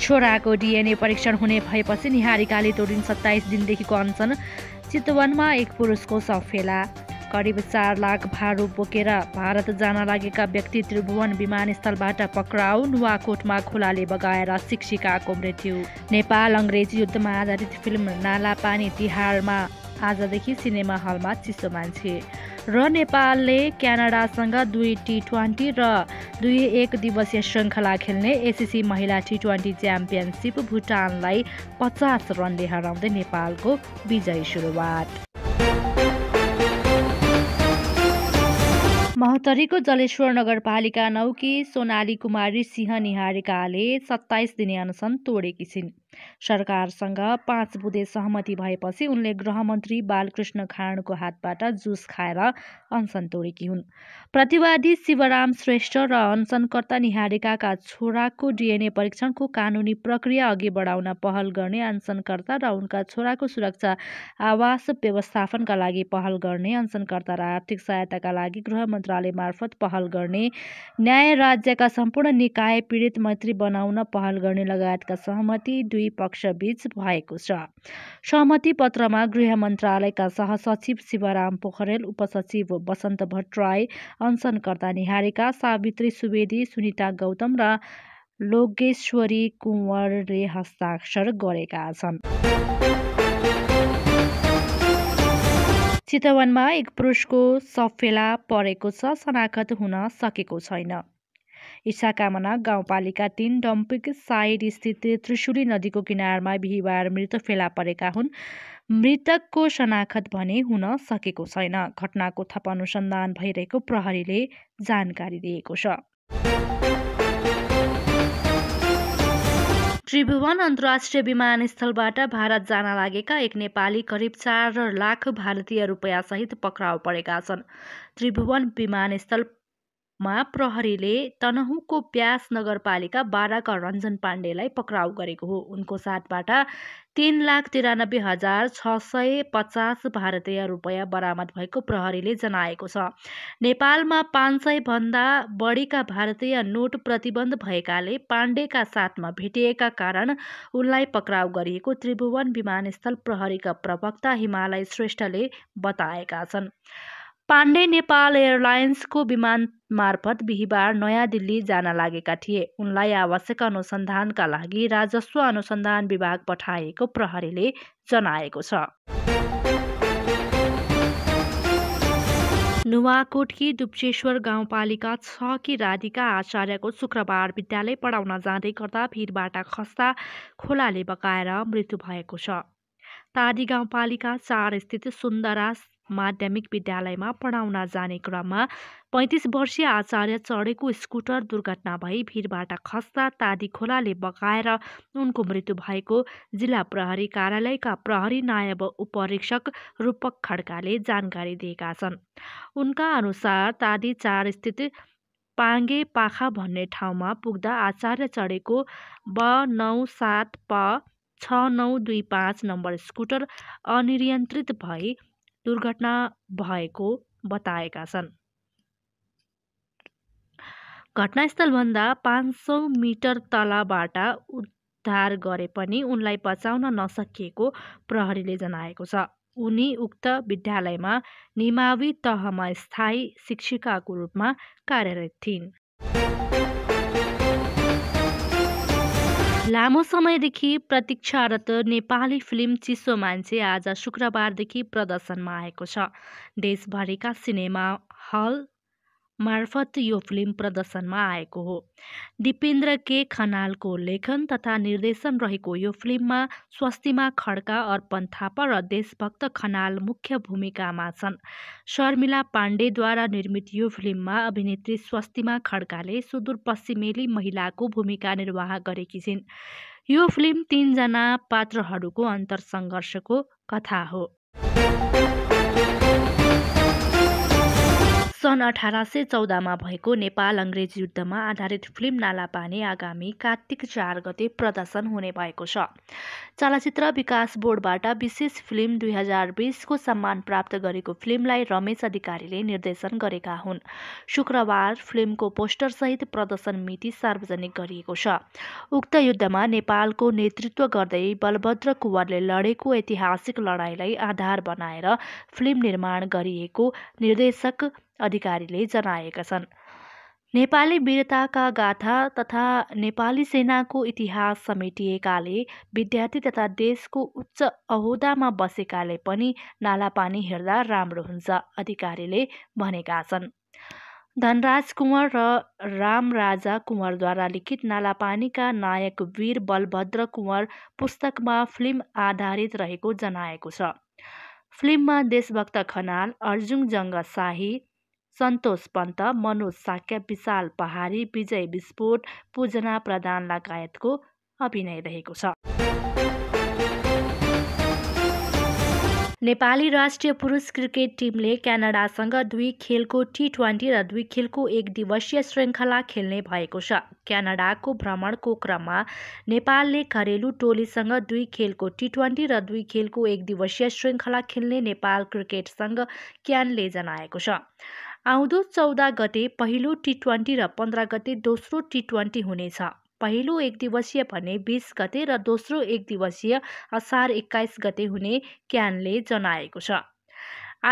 छोराको डिएनए परीक्षण हुने भएपछि निहारिकाले तोडिन सत्ताइस दिनदेखिको अनसन चितवनमा एक पुरुषको सफेला करिब चार लाख भारू बोकेर भारत जान लागेका व्यक्ति त्रिभुवन विमानस्थलबाट पक्राउ नुवाकोटमा खोलाले बगाएर शिक्षिकाको मृत्यु नेपाल अङ्ग्रेजी युद्धमा आधारित फिल्म नाला पानी तिहारमा आजदेखि सिनेमा हलमा चिसो मान्छे र नेपालले क्यानाडासँग दुई टी ट्वेन्टी र दुई एक दिवसीय श्रृङ्खला खेल्ने एसिसी महिला टी ट्वेन्टी च्याम्पियनसिप भुटानलाई पचास रनले हराउँदै नेपालको विजय सुरुवात महोत्तरीको जलेश्वर नगरपालिका नौकी सोनाली कुमारी सिंह निहारिकाले सत्ताइस दिने अनसन तोडेकी छिन् सरकारसँग पाँच बुधे सहमति भएपछि उनले गृहमन्त्री बालकृष्ण खाँडको हातबाट जुस खाएर अनसन तोडेकी हुन् प्रतिवादी शिवराम श्रेष्ठ र अनसनकर्ता निहारिकाका छोराको डिएनए परीक्षणको कानुनी प्रक्रिया अघि बढाउन पहल गर्ने अनसनकर्ता र उनका छोराको सुरक्षा आवास व्यवस्थापनका लागि पहल गर्ने अनसनकर्ता र आर्थिक सहायताका लागि गृह मन्त्रालय मार्फत पहल गर्ने न्याय राज्यका सम्पूर्ण निकाय पीडित मैत्री बनाउन पहल गर्ने लगायतका सहमति दुई दुई पक्षबीच भएको छ सहमति पत्रमा गृह मन्त्रालयका सहसचिव शिवराम पोखरेल उपसचिव बसन्त भट्टराई अनसनकर्ता निहारेका सावित्री सुवेदी सुनिता गौतम र लोकेश्वरी कुँवरले हस्ताक्षर गरेका छन् चितवनमा एक पुरुषको सफेला परेको छ शनाखत हुन सकेको छैन इच्छाकामना गाउँपालिका तिन डम्पिक साइड स्थित त्रिशुली नदीको किनारमा बिहिबार मृत फेला परेका हुन् मृतकको शनाखत भने हुन सकेको छैन घटनाको थप अनुसन्धान भइरहेको प्रहरीले जानकारी दिएको छ त्रिभुवन अन्तर्राष्ट्रिय विमानस्थलबाट भारत जान लागेका एक नेपाली करिब चार लाख भारतीय रुपियाँसहित पक्राउ परेका छन् त्रिभुवन विमानस्थल मा प्रहरीले तनहुको प्यास नगरपालिका बाह्रका रञ्जन पाण्डेलाई पक्राउ गरेको हो उनको साथबाट तिन लाख तिरानब्बे हजार छ सय पचास भारतीय रुपियाँ बरामद भएको प्रहरीले जनाएको छ नेपालमा पाँच भन्दा बढीका भारतीय नोट प्रतिबन्ध भएकाले पाण्डेका साथमा भेटिएका कारण उनलाई पक्राउ गरिएको त्रिभुवन विमानस्थल प्रहरीका प्रवक्ता हिमालय श्रेष्ठले बताएका छन् पाण्डे नेपाल एयरलाइन्सको विमान मार्फत बिहिबार नयाँ दिल्ली जान लागेका थिए उनलाई आवश्यक अनुसन्धानका लागि राजस्व अनुसन्धान विभाग पठाएको प्रहरीले जनाएको छ नुवाकोटकी डुप्चेश्वर गाउँपालिका छ कि राधिका आचार्यको शुक्रबार विद्यालय पढाउन जाँदै गर्दा भिरबाट खस्दा खोलाले बगाएर मृत्यु भएको छ तादी गाउँपालिका चार स्थित सुन्दरा माध्यमिक विद्यालयमा पढाउन जाने क्रममा पैँतिस वर्षीय आचार्य चढेको स्कुटर दुर्घटना भई भिरबाट खस्दा तादी खोलाले बगाएर उनको मृत्यु भएको जिल्ला प्रहरी कार्यालयका प्रहरी नायब उपरीक्षक रूपक खड्काले जानकारी दिएका छन् उनका अनुसार तादी चार स्थित पाङ्गे पाखा भन्ने ठाउँमा पुग्दा आचार्य चढेको ब नौ सात प छ नौ दुई पाँच नम्बर स्कुटर अनियन्त्रित भई दुर्घटना भएको बताएका छन् घटनास्थलभन्दा पाँच सौ मिटर तलबाट उद्धार गरे पनि उनलाई बचाउन नसकिएको प्रहरीले जनाएको छ उनी उक्त विद्यालयमा निमावी तहमा स्थायी शिक्षिकाको रूपमा कार्यरत थिइन् लामो समयदेखि प्रतीक्षारत नेपाली फिल्म चिसो मान्छे आज शुक्रबारदेखि प्रदर्शनमा आएको छ देशभरिका सिनेमा हल मार्फत यो फिल्म प्रदर्शनमा आएको हो दिपेन्द्र के खनालको लेखन तथा निर्देशन रहेको यो फिल्ममा स्वस्तिमा खड्का अर्पण थापा र देशभक्त खनाल मुख्य भूमिकामा छन् शर्मिला पाण्डेद्वारा निर्मित यो फिल्ममा अभिनेत्री स्वस्तिमा खड्काले सुदूरपश्चिमेली महिलाको भूमिका निर्वाह गरेकी छिन् यो फिल्म तिनजना पात्रहरूको अन्तरसङ्घर्षको कथा हो सन् अठार सय चौधमा भएको नेपाल अङ्ग्रेज युद्धमा आधारित फिल्म नाला पानी आगामी कार्तिक चार गते प्रदर्शन हुने भएको छ चलचित्र विकास बोर्डबाट विशेष फिल्म दुई हजार बिसको सम्मान प्राप्त गरेको फिल्मलाई रमेश अधिकारीले निर्देशन गरेका हुन् शुक्रबार फिल्मको पोस्टरसहित प्रदर्शन मिति सार्वजनिक गरिएको छ उक्त युद्धमा नेपालको नेतृत्व गर्दै बलभद्र कुँवरले लडेको ऐतिहासिक लडाइँलाई आधार बनाएर फिल्म निर्माण गरिएको निर्देशक अधिकारीले जनाएका छन् नेपाली वीरताका गाथा तथा नेपाली सेनाको इतिहास समेटिएकाले विद्यार्थी तथा देशको उच्च अहोदामा बसेकाले पनि नालापानी हेर्दा राम्रो हुन्छ अधिकारीले भनेका छन् धनराज कुँवर र राम राजा कुँवरद्वारा लिखित नालापानीका नायक वीर बलभद्र कुँवर पुस्तकमा फिल्म आधारित रहेको जनाएको छ फिल्ममा देशभक्त खनाल अर्जुन जङ्ग शाही सन्तोष पन्त मनोज साक्य विशाल पहाडी विजय विस्फोट पूजना प्रधान लगायतको अभिनय रहेको छ नेपाली राष्ट्रिय पुरुष क्रिकेट टिमले क्यानाडासँग दुई खेलको टी ट्वेन्टी र दुई खेलको एक दिवसीय श्रृङ्खला खेल्ने भएको छ क्यानाडाको भ्रमणको क्रममा नेपालले घरेलु टोलीसँग दुई खेलको टी ट्वेन्टी र दुई खेलको एक दिवसीय श्रृङ्खला खेल्ने नेपाल क्रिकेट सङ्घ क्यानले जनाएको छ आउँदो चौध गते पहिलो टी ट्वेन्टी र पन्ध्र गते दोस्रो टी ट्वेन्टी हुनेछ पहिलो एक दिवसीय भने बिस गते र दोस्रो एक दिवसीय असार एक्काइस गते हुने क्यानले जनाएको छ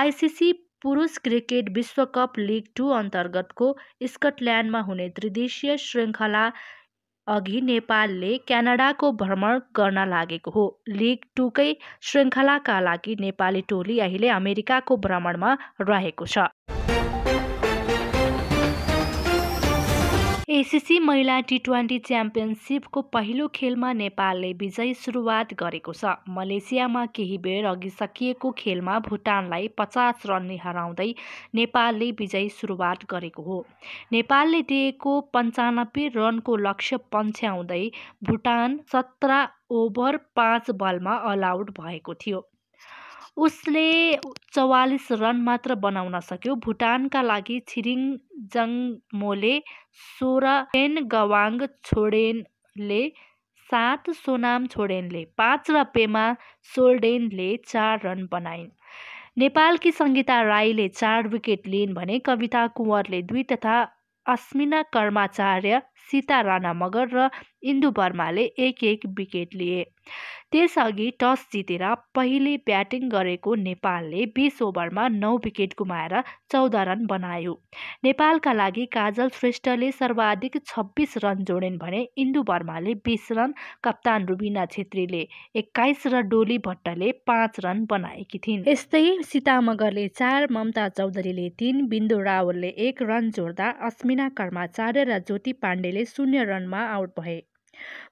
आइसिसी पुरुष क्रिकेट विश्वकप लिग टू अन्तर्गतको स्कटल्यान्डमा हुने त्रिदेशीय श्रृङ्खला अघि नेपालले क्यानाडाको भ्रमण गर्न लागेको हो लिग टूकै श्रृङ्खलाका लागि नेपाली टोली अहिले अमेरिकाको भ्रमणमा रहेको छ एसिसी महिला टी ट्वेन्टी च्याम्पियनसिपको पहिलो खेलमा नेपालले विजय सुरुवात गरेको छ मलेसियामा केही बेर अघि सकिएको खेलमा भुटानलाई पचास रनले हराउँदै नेपालले विजय सुरुवात गरेको हो नेपालले दिएको पन्चानब्बे रनको लक्ष्य पछ्याउँदै भुटान सत्र ओभर पाँच बलमा अलआउट भएको थियो उसले चौवालिस रन मात्र बनाउन सक्यो भुटानका लागि छिरिङ छिरिङजङ्मोले सोह्र पेन गवाङ छोडेनले सात सोनाम छोडेनले पाँच र पेमा सोल्डेनले चार रन बनाइन् नेपालकी सङ्गीता राईले चार विकेट लिइन् भने कविता कुँवरले दुई तथा अस्मिना कर्माचार्य सीता राणा मगर र इन्दु वर्माले एक एक विकेट लिए त्यसअघि टस जितेर पहिले ब्याटिङ गरेको नेपालले बिस ओभरमा नौ विकेट गुमाएर चौध रन बनायो नेपालका लागि काजल श्रेष्ठले सर्वाधिक छब्बिस रन जोडिन् भने इन्दु वर्माले बिस रन कप्तान रुबिना छेत्रीले एक्काइस र डोली भट्टले पाँच रन बनाएकी थिइन् यस्तै सीता मगरले चार ममता चौधरीले तिन बिन्दु रावलले एक रन जोड्दा अस्मिना कर्माचार्य र ज्योति पाण्डे त्यसैले शून्य रनमा आउट भए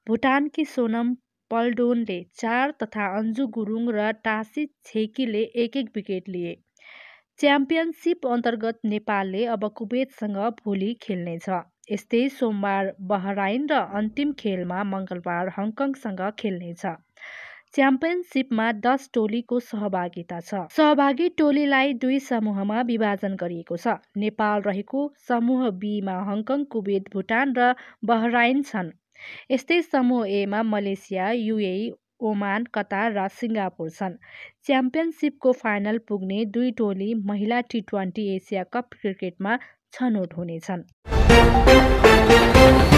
भुटानकी सोनम पल्डोनले चार तथा अन्जु गुरुङ र टासी छेकीले एक एक विकेट लिए च्याम्पियनसिप अन्तर्गत नेपालले अब कुवेतसँग भोलि खेल्नेछ यस्तै सोमबार बहराइन र अन्तिम खेलमा मङ्गलबार हङकङसँग खेल्नेछ च्याम्पियनसिपमा दस टोलीको सहभागिता छ सहभागी टोलीलाई दुई समूहमा विभाजन गरिएको छ नेपाल रहेको समूह बीमा हङकङ कुवेत भुटान र बहराइन छन् यस्तै समूह एमा मलेसिया युए ओमान कतार र सिङ्गापुर छन् च्याम्पियनसिपको फाइनल पुग्ने दुई टोली महिला टी ट्वेन्टी एसिया कप क्रिकेटमा छनौट हुनेछन्